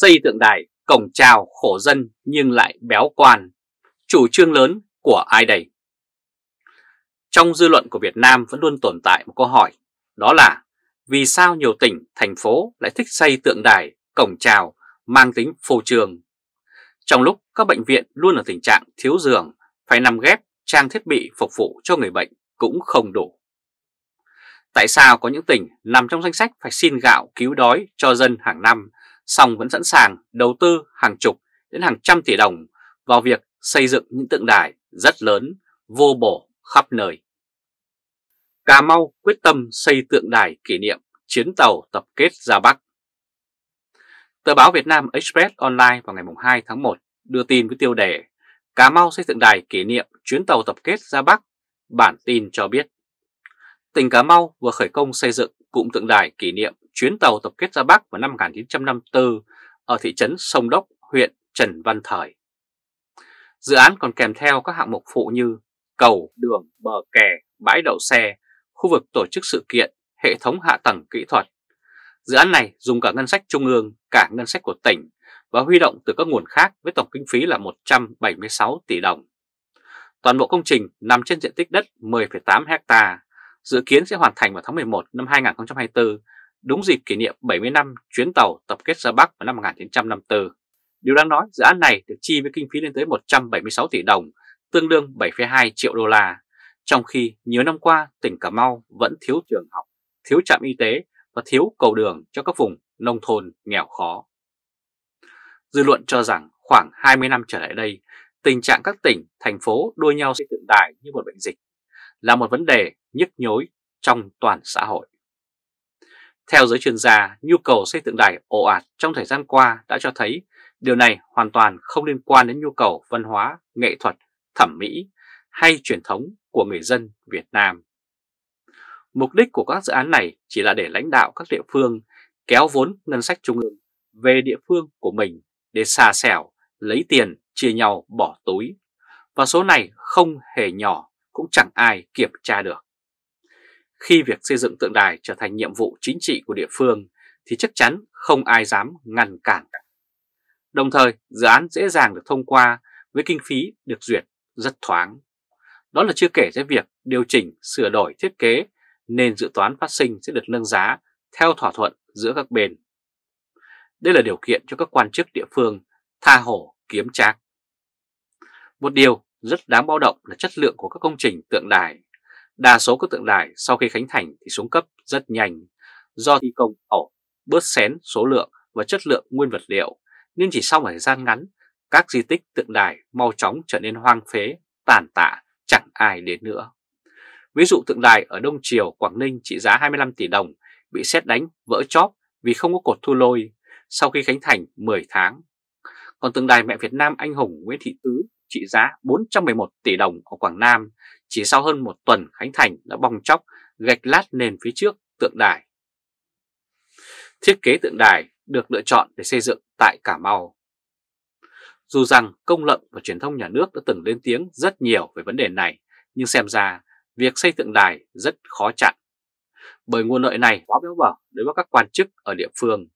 xây tượng đài cổng chào khổ dân nhưng lại béo quan, chủ trương lớn của ai đây? Trong dư luận của Việt Nam vẫn luôn tồn tại một câu hỏi, đó là vì sao nhiều tỉnh, thành phố lại thích xây tượng đài, cổng chào mang tính phô trường? Trong lúc các bệnh viện luôn ở tình trạng thiếu giường, phải nằm ghép trang thiết bị phục vụ cho người bệnh cũng không đủ. Tại sao có những tỉnh nằm trong danh sách phải xin gạo cứu đói cho dân hàng năm song vẫn sẵn sàng đầu tư hàng chục đến hàng trăm tỷ đồng vào việc xây dựng những tượng đài rất lớn, vô bổ khắp nơi. Cà Mau quyết tâm xây tượng đài kỷ niệm chiến tàu tập kết ra Bắc. Tờ báo Việt Nam Express Online vào ngày 2 tháng 1 đưa tin với tiêu đề Cà Mau xây tượng đài kỷ niệm chuyến tàu tập kết ra Bắc, bản tin cho biết. Tỉnh Cà Mau vừa khởi công xây dựng cụm tượng đài kỷ niệm chuyến tàu tập kết ra Bắc vào năm 1954 ở thị trấn Sông Đốc, huyện Trần Văn Thời. Dự án còn kèm theo các hạng mục phụ như cầu, đường, bờ kè, bãi đậu xe, khu vực tổ chức sự kiện, hệ thống hạ tầng kỹ thuật. Dự án này dùng cả ngân sách trung ương, cả ngân sách của tỉnh và huy động từ các nguồn khác với tổng kinh phí là 176 tỷ đồng. Toàn bộ công trình nằm trên diện tích đất 10,8 ha, dự kiến sẽ hoàn thành vào tháng 11 năm 2024 đúng dịp kỷ niệm 70 năm chuyến tàu tập kết ra Bắc vào năm 1954. Điều đáng nói, dự án này được chi với kinh phí lên tới 176 tỷ đồng, tương đương 7,2 triệu đô la, trong khi nhiều năm qua tỉnh Cà Mau vẫn thiếu trường học, thiếu trạm y tế và thiếu cầu đường cho các vùng nông thôn nghèo khó. Dư luận cho rằng khoảng 20 năm trở lại đây, tình trạng các tỉnh, thành phố đua nhau xây tượng đại như một bệnh dịch là một vấn đề nhức nhối trong toàn xã hội. Theo giới chuyên gia, nhu cầu xây tượng đài ồ ạt trong thời gian qua đã cho thấy điều này hoàn toàn không liên quan đến nhu cầu văn hóa, nghệ thuật, thẩm mỹ hay truyền thống của người dân Việt Nam. Mục đích của các dự án này chỉ là để lãnh đạo các địa phương kéo vốn ngân sách trung ương về địa phương của mình để xà xẻo, lấy tiền, chia nhau bỏ túi. Và số này không hề nhỏ, cũng chẳng ai kiểm tra được. Khi việc xây dựng tượng đài trở thành nhiệm vụ chính trị của địa phương thì chắc chắn không ai dám ngăn cản. Đồng thời, dự án dễ dàng được thông qua với kinh phí được duyệt rất thoáng. Đó là chưa kể tới việc điều chỉnh, sửa đổi thiết kế nên dự toán phát sinh sẽ được nâng giá theo thỏa thuận giữa các bên. Đây là điều kiện cho các quan chức địa phương tha hổ kiếm trác. Một điều rất đáng báo động là chất lượng của các công trình tượng đài. Đa số các tượng đài sau khi khánh thành thì xuống cấp rất nhanh do thi công ẩu, bớt xén số lượng và chất lượng nguyên vật liệu nên chỉ sau một thời gian ngắn các di tích tượng đài mau chóng trở nên hoang phế, tàn tạ, chẳng ai đến nữa. Ví dụ tượng đài ở Đông Triều, Quảng Ninh trị giá 25 tỷ đồng bị xét đánh vỡ chóp vì không có cột thu lôi sau khi khánh thành 10 tháng. Còn tượng đài mẹ Việt Nam anh hùng Nguyễn Thị Tứ trị giá 411 tỷ đồng ở Quảng Nam chỉ sau hơn một tuần Khánh Thành đã bong chóc gạch lát nền phía trước tượng đài. Thiết kế tượng đài được lựa chọn để xây dựng tại Cà Mau. Dù rằng công luận và truyền thông nhà nước đã từng lên tiếng rất nhiều về vấn đề này, nhưng xem ra việc xây tượng đài rất khó chặn. Bởi nguồn lợi này quá béo bở đối với các quan chức ở địa phương.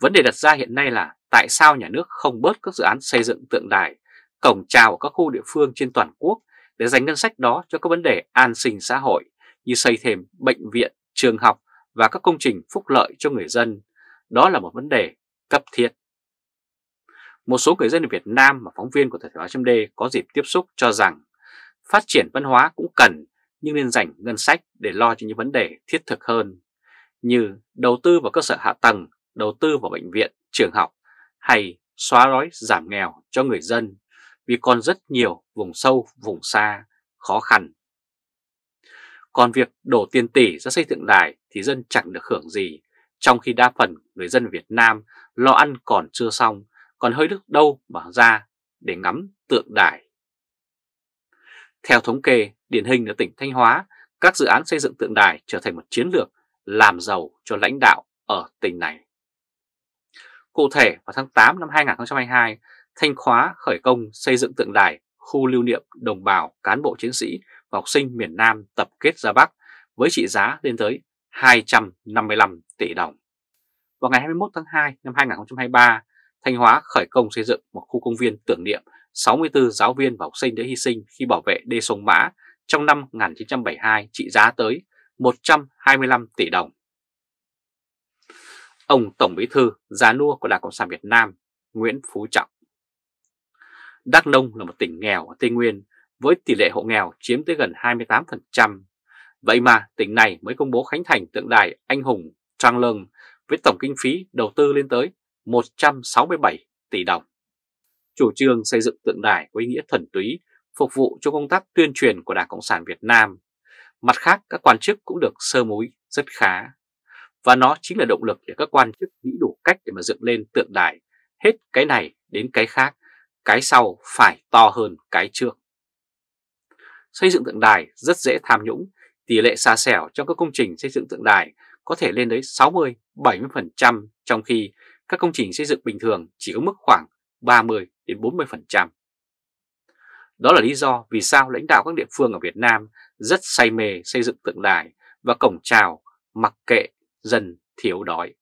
Vấn đề đặt ra hiện nay là tại sao nhà nước không bớt các dự án xây dựng tượng đài, cổng chào ở các khu địa phương trên toàn quốc để dành ngân sách đó cho các vấn đề an sinh xã hội như xây thêm bệnh viện, trường học và các công trình phúc lợi cho người dân. Đó là một vấn đề cấp thiết. Một số người dân ở Việt Nam mà phóng viên của Thời báo chấm có dịp tiếp xúc cho rằng phát triển văn hóa cũng cần nhưng nên dành ngân sách để lo cho những vấn đề thiết thực hơn như đầu tư vào cơ sở hạ tầng, đầu tư vào bệnh viện, trường học hay xóa đói giảm nghèo cho người dân vì còn rất nhiều vùng sâu, vùng xa, khó khăn. Còn việc đổ tiền tỷ ra xây dựng đài thì dân chẳng được hưởng gì, trong khi đa phần người dân Việt Nam lo ăn còn chưa xong, còn hơi đức đâu mà ra để ngắm tượng đài. Theo thống kê, điển hình ở tỉnh Thanh Hóa, các dự án xây dựng tượng đài trở thành một chiến lược làm giàu cho lãnh đạo ở tỉnh này. Cụ thể, vào tháng 8 năm 2022, Thanh Khóa khởi công xây dựng tượng đài, khu lưu niệm đồng bào, cán bộ chiến sĩ và học sinh miền Nam tập kết ra Bắc với trị giá lên tới 255 tỷ đồng. Vào ngày 21 tháng 2 năm 2023, Thanh Hóa khởi công xây dựng một khu công viên tưởng niệm 64 giáo viên và học sinh đã hy sinh khi bảo vệ đê sông Mã trong năm 1972 trị giá tới 125 tỷ đồng. Ông Tổng Bí thư, già nua của Đảng Cộng sản Việt Nam Nguyễn Phú Trọng Đắk Nông là một tỉnh nghèo ở Tây Nguyên với tỷ lệ hộ nghèo chiếm tới gần 28%. Vậy mà tỉnh này mới công bố khánh thành tượng đài anh hùng Trang Lương với tổng kinh phí đầu tư lên tới 167 tỷ đồng. Chủ trương xây dựng tượng đài có ý nghĩa thần túy, phục vụ cho công tác tuyên truyền của Đảng Cộng sản Việt Nam. Mặt khác, các quan chức cũng được sơ mối rất khá. Và nó chính là động lực để các quan chức nghĩ đủ cách để mà dựng lên tượng đài, hết cái này đến cái khác cái sau phải to hơn cái trước. Xây dựng tượng đài rất dễ tham nhũng, tỷ lệ xa xẻo trong các công trình xây dựng tượng đài có thể lên đến 60-70% trong khi các công trình xây dựng bình thường chỉ có mức khoảng 30-40%. Đó là lý do vì sao lãnh đạo các địa phương ở Việt Nam rất say mê xây dựng tượng đài và cổng trào mặc kệ dần thiếu đói.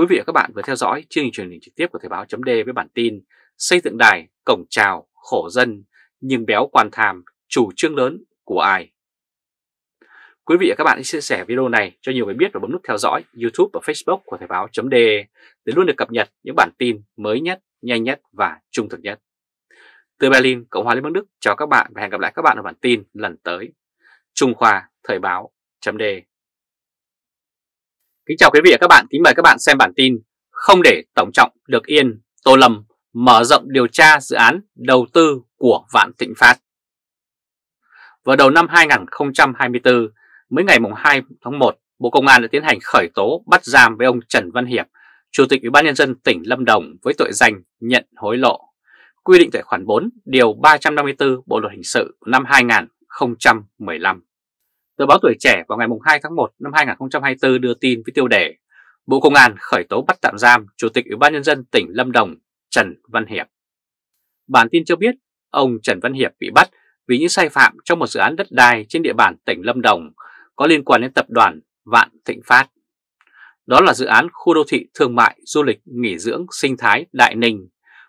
Quý vị và các bạn vừa theo dõi chương trình truyền hình trực tiếp của Thời báo chấm với bản tin Xây tượng đài, cổng trào, khổ dân, nhưng béo quan tham, chủ trương lớn của ai? Quý vị và các bạn hãy chia sẻ video này cho nhiều người biết và bấm nút theo dõi YouTube và Facebook của Thời báo .de để luôn được cập nhật những bản tin mới nhất, nhanh nhất và trung thực nhất. Từ Berlin, Cộng hòa Liên bang Đức chào các bạn và hẹn gặp lại các bạn ở bản tin lần tới. Trung Khoa Thời báo .de Kính chào quý vị và các bạn, kính mời các bạn xem bản tin Không để Tổng trọng được yên, Tô Lâm mở rộng điều tra dự án đầu tư của Vạn Thịnh Phát Vào đầu năm 2024, mới ngày 2 tháng 1, Bộ Công an đã tiến hành khởi tố bắt giam với ông Trần Văn Hiệp, Chủ tịch Ủy ban Nhân dân tỉnh Lâm Đồng với tội danh nhận hối lộ quy định tại khoản 4 điều 354 Bộ Luật Hình sự năm 2015. Tờ báo Tuổi Trẻ vào ngày 2 tháng 1 năm 2024 đưa tin với tiêu đề Bộ Công an khởi tố bắt tạm giam Chủ tịch Ủy ban Nhân dân tỉnh Lâm Đồng Trần Văn Hiệp. Bản tin cho biết ông Trần Văn Hiệp bị bắt vì những sai phạm trong một dự án đất đai trên địa bàn tỉnh Lâm Đồng có liên quan đến tập đoàn Vạn Thịnh Phát. Đó là dự án khu đô thị thương mại du lịch nghỉ dưỡng sinh thái Đại Ninh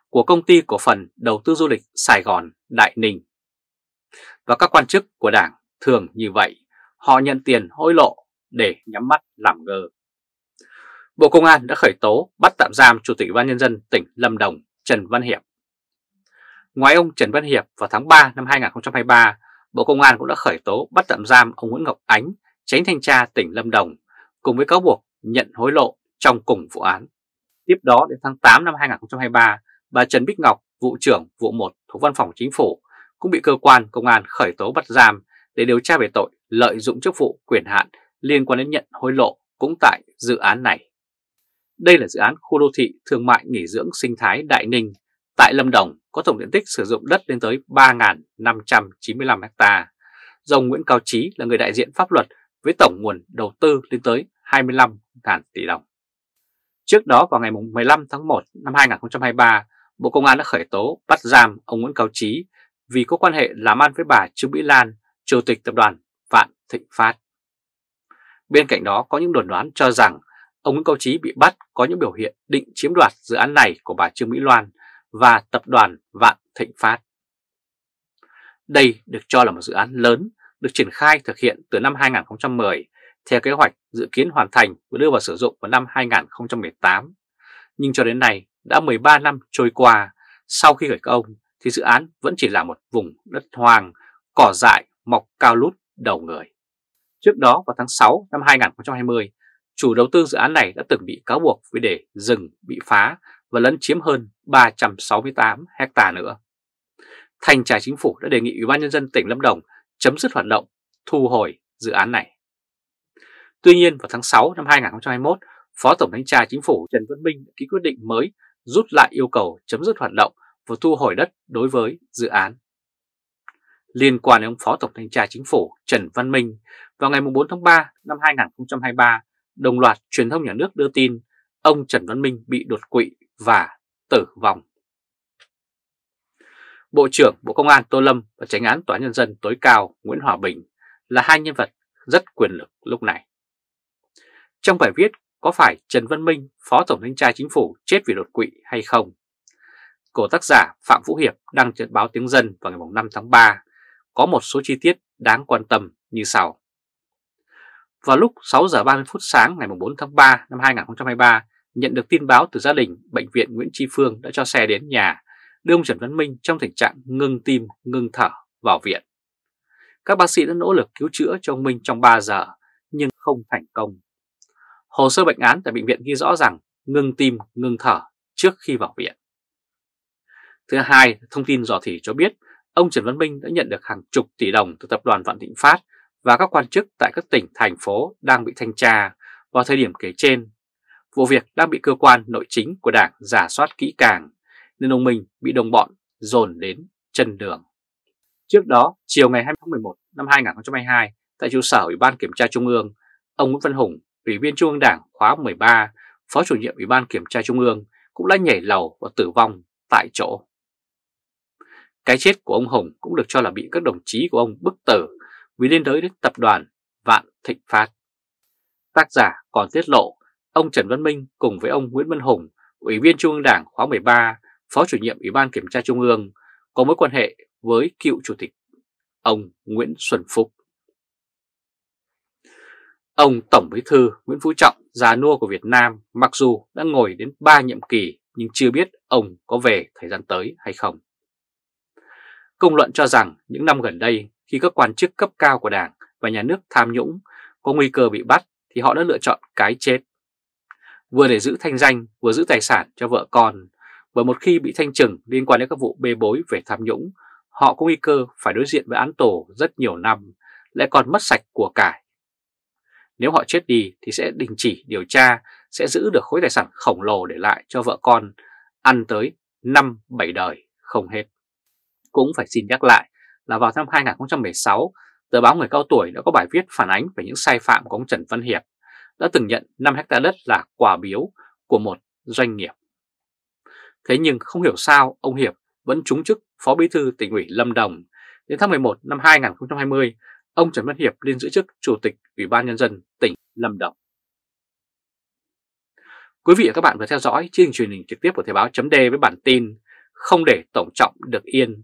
của công ty cổ phần đầu tư du lịch Sài Gòn Đại Ninh. Và các quan chức của đảng thường như vậy họ nhận tiền hối lộ để nhắm mắt làm ngơ. Bộ Công an đã khởi tố bắt tạm giam Chủ tịch Ủy ban Nhân dân tỉnh Lâm Đồng Trần Văn Hiệp. Ngoài ông Trần Văn Hiệp vào tháng 3 năm 2023, Bộ Công an cũng đã khởi tố bắt tạm giam ông Nguyễn Ngọc Ánh, tránh thanh tra tỉnh Lâm Đồng, cùng với cáo buộc nhận hối lộ trong cùng vụ án. Tiếp đó đến tháng 8 năm 2023, bà Trần Bích Ngọc, vụ trưởng vụ 1 thuộc Văn phòng Chính phủ, cũng bị cơ quan công an khởi tố bắt giam để điều tra về tội lợi dụng chức vụ quyền hạn liên quan đến nhận hối lộ cũng tại dự án này. Đây là dự án khu đô thị thương mại nghỉ dưỡng sinh thái Đại Ninh tại Lâm Đồng có tổng diện tích sử dụng đất lên tới 3.595 ha. Dòng Nguyễn Cao Trí là người đại diện pháp luật với tổng nguồn đầu tư lên tới 25.000 tỷ đồng. Trước đó vào ngày 15 tháng 1 năm 2023, Bộ Công an đã khởi tố bắt giam ông Nguyễn Cao Trí vì có quan hệ làm ăn với bà Trương Mỹ Lan, Chủ tịch Tập đoàn Vạn Thịnh Phát. Bên cạnh đó có những đồn đoán cho rằng ông Nguyễn Cao Trí bị bắt có những biểu hiện định chiếm đoạt dự án này của bà Trương Mỹ Loan và tập đoàn Vạn Thịnh Phát. Đây được cho là một dự án lớn được triển khai thực hiện từ năm 2010 theo kế hoạch dự kiến hoàn thành và đưa vào sử dụng vào năm 2018. Nhưng cho đến nay đã 13 năm trôi qua sau khi khởi công thì dự án vẫn chỉ là một vùng đất hoang, cỏ dại mọc cao lút đầu người. Trước đó vào tháng 6 năm 2020, chủ đầu tư dự án này đã từng bị cáo buộc với để rừng bị phá và lấn chiếm hơn 368 hecta nữa. Thành tra chính phủ đã đề nghị Ủy ban nhân dân tỉnh Lâm Đồng chấm dứt hoạt động thu hồi dự án này. Tuy nhiên vào tháng 6 năm 2021, Phó Tổng thanh tra chính phủ Trần Văn Minh đã ký quyết định mới rút lại yêu cầu chấm dứt hoạt động và thu hồi đất đối với dự án liên quan đến ông Phó Tổng Thanh tra Chính phủ Trần Văn Minh vào ngày 4 tháng 3 năm 2023, đồng loạt truyền thông nhà nước đưa tin ông Trần Văn Minh bị đột quỵ và tử vong. Bộ trưởng Bộ Công an Tô Lâm và Tránh án Tòa Nhân dân tối cao Nguyễn Hòa Bình là hai nhân vật rất quyền lực lúc này. Trong bài viết có phải Trần Văn Minh, Phó Tổng Thanh tra Chính phủ chết vì đột quỵ hay không? Cổ tác giả Phạm Vũ Hiệp đăng trên báo Tiếng Dân vào ngày 5 tháng 3 có một số chi tiết đáng quan tâm như sau. Vào lúc 6 giờ 30 phút sáng ngày 4 tháng 3 năm 2023, nhận được tin báo từ gia đình, Bệnh viện Nguyễn Tri Phương đã cho xe đến nhà, đưa ông Trần Văn Minh trong tình trạng ngưng tim, ngưng thở vào viện. Các bác sĩ đã nỗ lực cứu chữa cho ông Minh trong 3 giờ, nhưng không thành công. Hồ sơ bệnh án tại bệnh viện ghi rõ rằng ngưng tim, ngưng thở trước khi vào viện. Thứ hai, thông tin dò thỉ cho biết ông Trần Văn Minh đã nhận được hàng chục tỷ đồng từ tập đoàn Vạn Thịnh Phát và các quan chức tại các tỉnh, thành phố đang bị thanh tra vào thời điểm kể trên. Vụ việc đang bị cơ quan nội chính của đảng giả soát kỹ càng, nên ông Minh bị đồng bọn dồn đến chân đường. Trước đó, chiều ngày 20 tháng 11 năm 2022, tại trụ sở Ủy ban Kiểm tra Trung ương, ông Nguyễn Văn Hùng, Ủy viên Trung ương Đảng khóa 13, Phó chủ nhiệm Ủy ban Kiểm tra Trung ương, cũng đã nhảy lầu và tử vong tại chỗ. Cái chết của ông Hùng cũng được cho là bị các đồng chí của ông bức tử vì liên đới đến tập đoàn Vạn Thịnh Phát. Tác giả còn tiết lộ ông Trần Văn Minh cùng với ông Nguyễn Văn Hùng, Ủy viên Trung ương Đảng khóa 13, Phó chủ nhiệm Ủy ban Kiểm tra Trung ương, có mối quan hệ với cựu chủ tịch ông Nguyễn Xuân Phúc. Ông Tổng Bí thư Nguyễn Phú Trọng, già nua của Việt Nam, mặc dù đã ngồi đến 3 nhiệm kỳ nhưng chưa biết ông có về thời gian tới hay không. Công luận cho rằng những năm gần đây khi các quan chức cấp cao của Đảng và nhà nước tham nhũng có nguy cơ bị bắt thì họ đã lựa chọn cái chết. Vừa để giữ thanh danh, vừa giữ tài sản cho vợ con, bởi một khi bị thanh trừng liên quan đến các vụ bê bối về tham nhũng, họ có nguy cơ phải đối diện với án tù rất nhiều năm, lại còn mất sạch của cải. Nếu họ chết đi thì sẽ đình chỉ điều tra, sẽ giữ được khối tài sản khổng lồ để lại cho vợ con, ăn tới 5-7 đời không hết cũng phải xin nhắc lại là vào năm 2016, tờ báo người cao tuổi đã có bài viết phản ánh về những sai phạm của ông Trần Văn Hiệp, đã từng nhận 5 hecta đất là quà biếu của một doanh nghiệp. Thế nhưng không hiểu sao ông Hiệp vẫn trúng chức Phó Bí thư tỉnh ủy Lâm Đồng. Đến tháng 11 năm 2020, ông Trần Văn Hiệp lên giữ chức Chủ tịch Ủy ban Nhân dân tỉnh Lâm Đồng. Quý vị và các bạn vừa theo dõi chương trình truyền hình trực tiếp của Thời báo chấm với bản tin Không để Tổng trọng được yên